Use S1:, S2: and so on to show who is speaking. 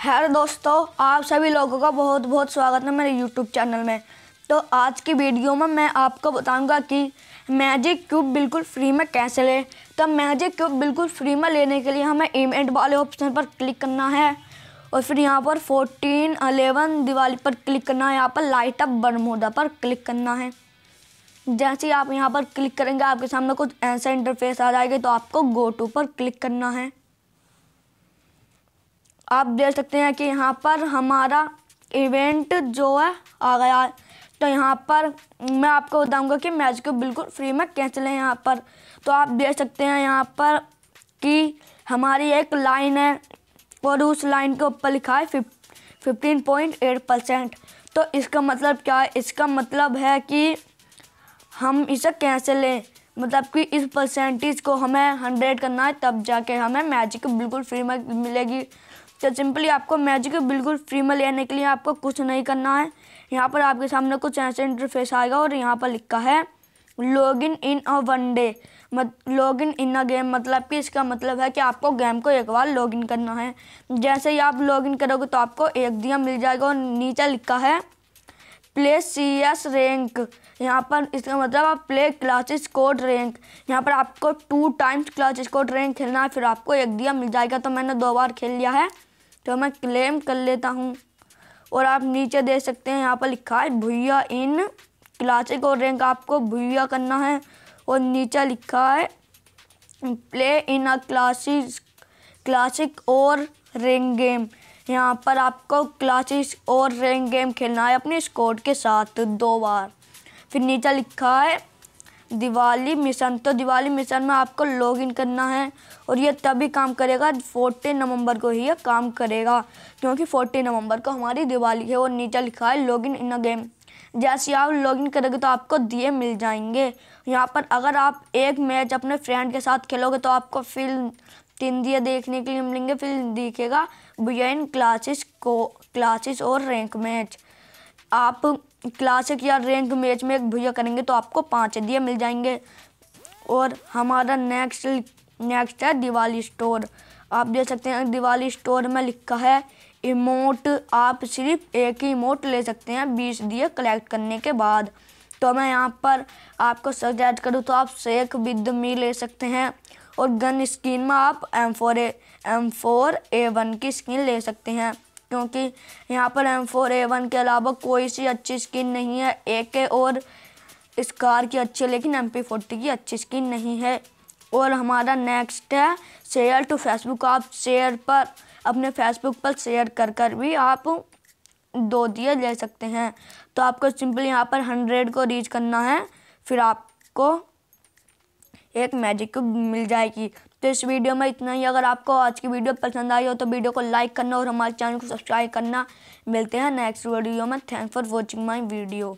S1: hello दोस्तों आप सभी लोगों का बहुत बहुत स्वागत है मेरे यूट्यूब चैनल में तो आज की वीडियो में मैं आपको बताऊंगा कि मैजिक क्यूब बिल्कुल फ्री में कैसे लें तो मैजिक क्यूब बिल्कुल फ्री में लेने के लिए हमें इवेंट वाले ऑप्शन पर क्लिक करना है और फिर यहाँ पर फोर्टीन अलेवन दिवाली पर क्लिक करना है यहाँ पर लाइट अप बरमोदा पर क्लिक करना है जैसे ही आप यहाँ पर क्लिक करेंगे आपके सामने कुछ ऐसा इंटरफेस आ जाएगा तो आपको गो टू पर क्लिक करना है आप देख सकते हैं कि यहाँ पर हमारा इवेंट जो है आ गया तो यहाँ पर मैं आपको बताऊँगा कि मैच को बिल्कुल फ्री में कैंसिल है यहाँ पर तो आप देख सकते हैं यहाँ पर कि हमारी एक लाइन है और उस लाइन के ऊपर लिखा है फिफ्टीन पॉइंट एट परसेंट तो इसका मतलब क्या है इसका मतलब है कि हम इसे कैसे लें मतलब कि इस परसेंटेज को हमें हंड्रेड करना है तब जाके हमें मैजिक बिल्कुल फ्री में मिलेगी तो सिंपली आपको मैजिक बिल्कुल फ्री में लेने के लिए आपको कुछ नहीं करना है यहाँ पर आपके सामने कुछ ऐसा इंटरफेस आएगा और यहाँ पर लिखा है log in in a one day मत log in in a game मतलब कि इसका मतलब है कि आपको गेम को एक बार लॉग इन करना है जैसे ही आप लॉग इन करोगे तो आपको एक दिया मिल जाएगा और नीचे लिखा है प्ले सी एस रैंक यहाँ पर इसका मतलब आप प्ले क्लासेस कोड रैंक यहाँ पर आपको two times classes code rank खेलना है फिर आपको एक दिया मिल जाएगा तो मैंने दो बार खेल लिया है तो मैं क्लेम कर लेता हूँ और आप नीचे देख सकते हैं यहाँ पर लिखा है भुया इन क्लासिक और रैंक आपको भुया करना है और नीचे लिखा है play in a classic classic और रैंक गेम यहाँ पर आपको क्लासिस और रैंक गेम खेलना है अपने स्कोर के साथ दो बार फिर नीचे लिखा है दिवाली मिशन तो दिवाली मिशन में आपको लॉगिन करना है और ये तभी काम करेगा फोर्टीन नवंबर को ही ये काम करेगा क्योंकि फोर्टीन नवंबर को हमारी दिवाली है और नीचे लिखा है लॉगिन इन अ गेम जैसे आप लॉगिन करोगे तो आपको दिए मिल जाएंगे यहाँ पर अगर आप एक मैच अपने फ्रेंड के साथ खेलोगे तो आपको फिर तीन दिए देखने के लिए मिलेंगे फिर दिखेगा बियन क्लासेस को क्लासेस और रैंक मैच आप क्लासिक या रैंक मैच में एक भैया करेंगे तो आपको पाँच दिए मिल जाएंगे और हमारा नेक्स्ट नेक्स्ट है दिवाली स्टोर आप देख सकते हैं दिवाली स्टोर में लिखा है इमोट आप सिर्फ एक ही इमोट ले सकते हैं बीस दिए कलेक्ट करने के बाद तो मैं यहाँ पर आपको सजेस्ट करूँ तो आप शेख विद मी ले सकते हैं और गन स्किन में आप M four A M four A one की स्किन ले सकते हैं क्योंकि यहाँ पर एम फोर ए वन के अलावा कोई सी अच्छी स्किन नहीं है ए के और इस कार की अच्छी है लेकिन एम पी फोर्टी की अच्छी स्किन नहीं है और हमारा नेक्स्ट है शेयर टू फेसबुक आप शेयर पर अपने फेसबुक पर शेयर कर कर भी आप दो दिए ले सकते हैं तो आपको सिंपल यहाँ पर हंड्रेड को रीच करना है फिर आपको एक मैजिक क्यूब मिल जाएगी तो इस वीडियो में इतना ही अगर आपको आज की वीडियो पसंद आई हो तो वीडियो को लाइक करना और हमारे चैनल को सब्सक्राइब करना मिलते हैं नेक्स्ट वीडियो में thank for watching my video